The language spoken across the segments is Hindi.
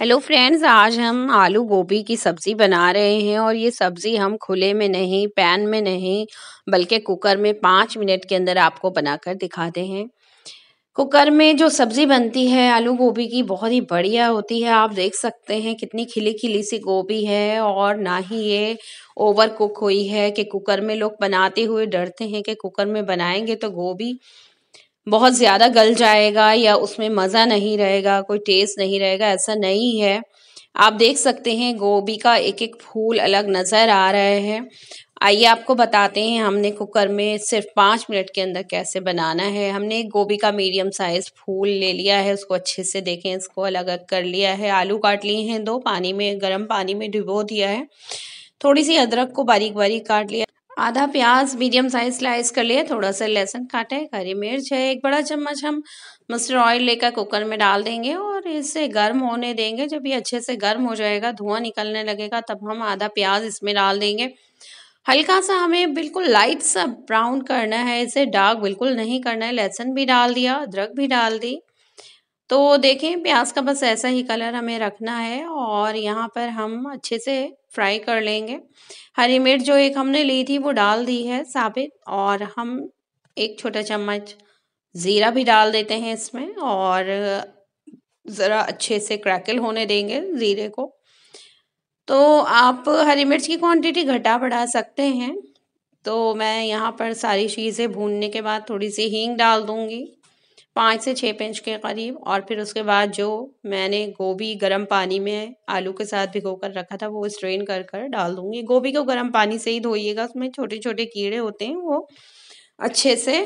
हेलो फ्रेंड्स आज हम आलू गोभी की सब्ज़ी बना रहे हैं और ये सब्ज़ी हम खुले में नहीं पैन में नहीं बल्कि कुकर में पाँच मिनट के अंदर आपको बनाकर दिखाते हैं कुकर में जो सब्ज़ी बनती है आलू गोभी की बहुत ही बढ़िया होती है आप देख सकते हैं कितनी खिली खिली सी गोभी है और ना ही ये ओवर कुक हुई है कि कुकर में लोग बनाते हुए डरते हैं कि कुकर में बनाएंगे तो गोभी बहुत ज़्यादा गल जाएगा या उसमें मज़ा नहीं रहेगा कोई टेस्ट नहीं रहेगा ऐसा नहीं है आप देख सकते हैं गोभी का एक एक फूल अलग नज़र आ रहे हैं आइए आपको बताते हैं हमने कुकर में सिर्फ पाँच मिनट के अंदर कैसे बनाना है हमने गोभी का मीडियम साइज़ फूल ले लिया है उसको अच्छे से देखें इसको अलग अलग कर लिया है आलू काट लिए हैं दो पानी में गर्म पानी में डुबो दिया है थोड़ी सी अदरक को बारीक बारीक काट लिया आधा प्याज मीडियम साइज स्लाइस कर लिए थोड़ा सा लहसुन काटे हरी मिर्च है एक बड़ा चम्मच हम मस्टर्ड ऑयल लेकर कुकर में डाल देंगे और इसे गर्म होने देंगे जब ये अच्छे से गर्म हो जाएगा धुआं निकलने लगेगा तब हम आधा प्याज इसमें डाल देंगे हल्का सा हमें बिल्कुल लाइट सा ब्राउन करना है इसे डार्क बिल्कुल नहीं करना है लहसुन भी डाल दिया अदरक भी डाल दी तो देखें प्याज का बस ऐसा ही कलर हमें रखना है और यहाँ पर हम अच्छे से फ्राई कर लेंगे हरी मिर्च जो एक हमने ली थी वो डाल दी है साबित और हम एक छोटा चम्मच ज़ीरा भी डाल देते हैं इसमें और ज़रा अच्छे से क्रैकल होने देंगे ज़ीरे को तो आप हरी मिर्च की क्वांटिटी घटा बढ़ा सकते हैं तो मैं यहाँ पर सारी चीज़ें भूनने के बाद थोड़ी सी हींग डाल दूँगी पाँच से छः पेंच के करीब और फिर उसके बाद जो मैंने गोभी गर्म पानी में आलू के साथ भिगो कर रखा था वो स्ट्रेन कर कर डाल दूँगी गोभी को गर्म पानी से ही धोइएगा उसमें छोटे छोटे कीड़े होते हैं वो अच्छे से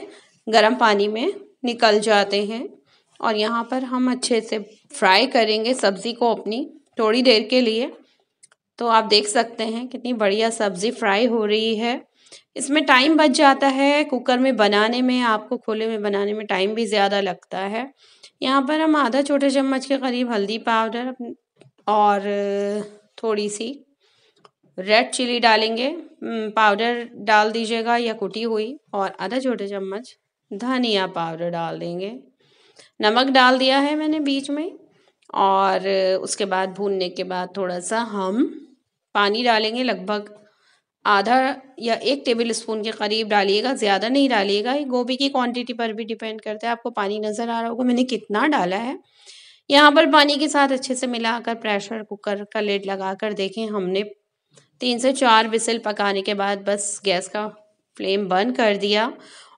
गर्म पानी में निकल जाते हैं और यहाँ पर हम अच्छे से फ्राई करेंगे सब्ज़ी को अपनी थोड़ी देर के लिए तो आप देख सकते हैं कितनी बढ़िया सब्ज़ी फ्राई हो रही है इसमें टाइम बच जाता है कुकर में बनाने में आपको खुले में बनाने में टाइम भी ज़्यादा लगता है यहाँ पर हम आधा छोटे चम्मच के करीब हल्दी पाउडर और थोड़ी सी रेड चिली डालेंगे पाउडर हम्म, डाल दीजिएगा या कुटी हुई और आधा छोटे चम्मच धनिया पाउडर डाल देंगे नमक डाल दिया है मैंने बीच में और उसके बाद भूनने के बाद थोड़ा सा हम पानी डालेंगे लगभग आधा या एक टेबल स्पून के करीब डालिएगा ज़्यादा नहीं डालिएगा ये गोभी की क्वांटिटी पर भी डिपेंड करता है आपको पानी नज़र आ रहा होगा मैंने कितना डाला है यहाँ पर पानी के साथ अच्छे से मिलाकर प्रेशर कुकर का लेड लगा कर देखें हमने तीन से चार बिसल पकाने के बाद बस गैस का फ्लेम बंद कर दिया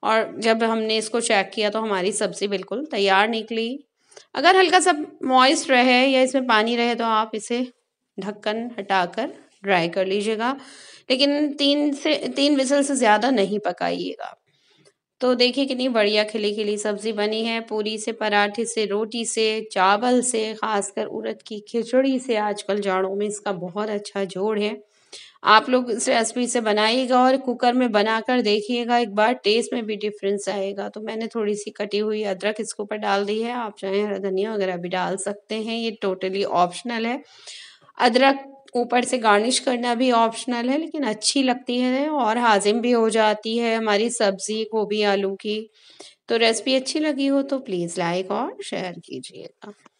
और जब हमने इसको चेक किया तो हमारी सब्ज़ी बिल्कुल तैयार निकली अगर हल्का सा मॉइस्ट रहे या इसमें पानी रहे तो आप इसे ढक्कन हटाकर ड्राई कर लीजिएगा लेकिन तीन से तीन विसल से ज़्यादा नहीं पकाइएगा तो देखिए कितनी बढ़िया खिली खिली सब्ज़ी बनी है पूरी से पराठे से रोटी से चावल से खासकर उड़द की खिचड़ी से आजकल जाड़ों में इसका बहुत अच्छा जोड़ है आप लोग इस रेसिपी से बनाइएगा और कुकर में बनाकर देखिएगा एक बार टेस्ट में भी डिफरेंस आएगा तो मैंने थोड़ी सी कटी हुई अदरक इसके ऊपर डाल दी है आप चाहें हरा धनिया वगैरह भी डाल सकते हैं ये टोटली ऑप्शनल है अदरक ऊपर से गार्निश करना भी ऑप्शनल है लेकिन अच्छी लगती है और हाजिम भी हो जाती है हमारी सब्ज़ी गोभी आलू की तो रेसिपी अच्छी लगी हो तो प्लीज़ लाइक और शेयर कीजिएगा